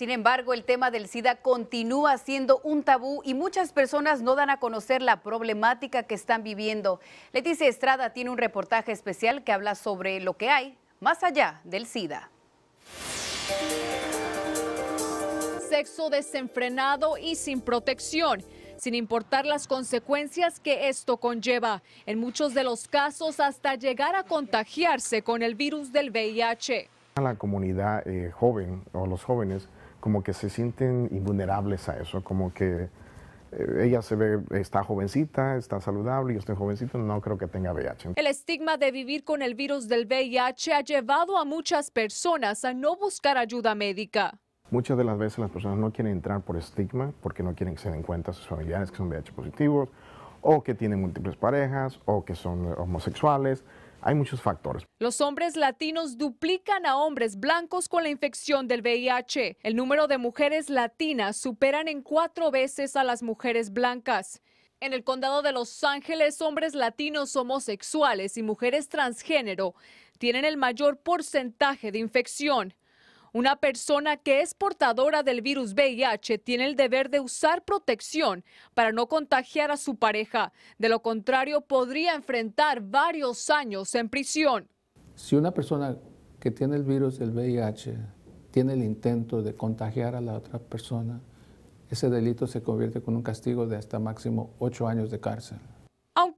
Sin embargo, el tema del SIDA continúa siendo un tabú y muchas personas no dan a conocer la problemática que están viviendo. Leticia Estrada tiene un reportaje especial que habla sobre lo que hay más allá del SIDA. Sexo desenfrenado y sin protección sin importar las consecuencias que esto conlleva, en muchos de los casos hasta llegar a contagiarse con el virus del VIH. A la comunidad eh, joven o los jóvenes como que se sienten invulnerables a eso, como que eh, ella se ve, está jovencita, está saludable, yo estoy jovencito, no creo que tenga VIH. El estigma de vivir con el virus del VIH ha llevado a muchas personas a no buscar ayuda médica. Muchas de las veces las personas no quieren entrar por estigma porque no quieren que se den cuenta sus familiares que son VIH positivos o que tienen múltiples parejas o que son homosexuales. Hay muchos factores. Los hombres latinos duplican a hombres blancos con la infección del VIH. El número de mujeres latinas superan en cuatro veces a las mujeres blancas. En el condado de Los Ángeles, hombres latinos homosexuales y mujeres transgénero tienen el mayor porcentaje de infección. Una persona que es portadora del virus VIH tiene el deber de usar protección para no contagiar a su pareja. De lo contrario, podría enfrentar varios años en prisión. Si una persona que tiene el virus del VIH tiene el intento de contagiar a la otra persona, ese delito se convierte con un castigo de hasta máximo ocho años de cárcel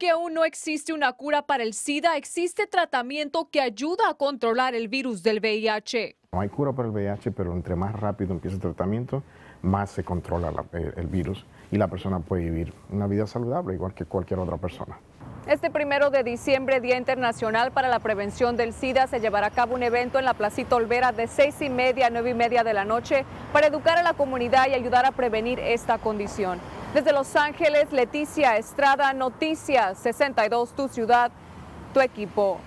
aún no existe una cura para el SIDA, existe tratamiento que ayuda a controlar el virus del VIH. No hay cura para el VIH, pero entre más rápido empieza el tratamiento, más se controla el, virus y la persona puede vivir una vida saludable igual que cualquier otra persona. Este primero de diciembre, Día Internacional para la Prevención del SIDA, se llevará a cabo un evento en la Placita Olvera de seis y media a nueve y media de la noche para educar a la comunidad y ayudar a prevenir esta condición. Desde Los Ángeles, Leticia Estrada, Noticias 62, tu ciudad, tu equipo.